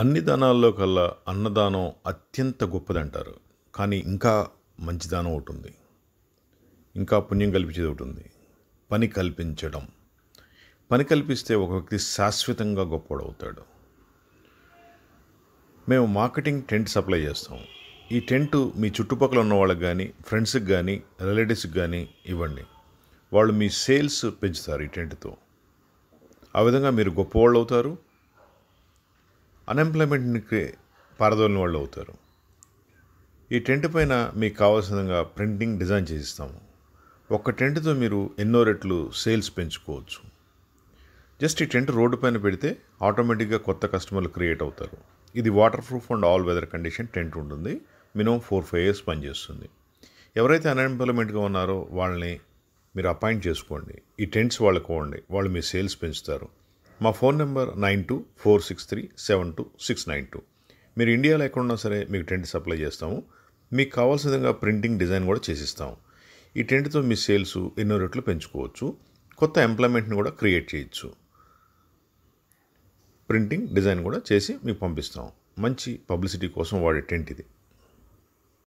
అన్ని దానాల్లో కల్లా అన్నదానం అత్యంత గొప్పదంటారు కానీ ఇంకా మంచి దానం ఒకటి ఉంది ఇంకా పుణ్యం కల్పించేది ఒకటి ఉంది పని కల్పించడం పని కల్పిస్తే ఒక వ్యక్తి శాశ్వతంగా గొప్పవాడవుతాడు మేము మార్కెటింగ్ టెంట్ సప్లై చేస్తాం ఈ టెంట్ మీ చుట్టుపక్కల ఉన్న వాళ్ళకి కానీ ఫ్రెండ్స్కి కానీ రిలేటివ్స్కి కానీ ఇవ్వండి వాళ్ళు మీ సేల్స్ పెంచుతారు ఈ టెంట్తో ఆ విధంగా మీరు గొప్పవాళ్ళు అవుతారు అన్ఎంప్లాయ్మెంట్కి పారదోలిన వాళ్ళు అవుతారు ఈ టెంట్ పైన మీకు కావాల్సినగా ప్రింటింగ్ డిజైన్ చేసిస్తాము ఒక టెంట్తో మీరు ఎన్నో రెట్లు సేల్స్ పెంచుకోవచ్చు జస్ట్ ఈ టెంట్ రోడ్డు పైన పెడితే ఆటోమేటిక్గా కొత్త కస్టమర్లు క్రియేట్ అవుతారు ఇది waterproof and all weather condition tent ఉంటుంది మినిమం ఫోర్ ఫైవ్ ఇయర్స్ పనిచేస్తుంది ఎవరైతే అన్ఎంప్లాయ్మెంట్గా ఉన్నారో వాళ్ళని మీరు అపాయింట్ చేసుకోండి ఈ టెంట్స్ వాళ్ళకు ఇవ్వండి వాళ్ళు మీ సేల్స్ పెంచుతారు మా phone number nine two four six three seven two six nine two మీరు ఇండియాలో ఎక్కడున్నా సరే మీకు టెంట్ సప్లై చేస్తాము మీకు కావాల్సిన విధంగా ప్రింటింగ్ డిజైన్ కూడా చేసిస్తాము ఈ టెంట్తో మీ సేల్స్ ఎన్నో రెట్లు పెంచుకోవచ్చు కొత్త ఎంప్లాయ్మెంట్ని కూడా క్రియేట్ చేయొచ్చు ప్రింటింగ్ డిజైన్ కూడా చేసి మీకు పంపిస్తాం మంచి పబ్లిసిటీ కోసం వాడే టెంట్ ఇది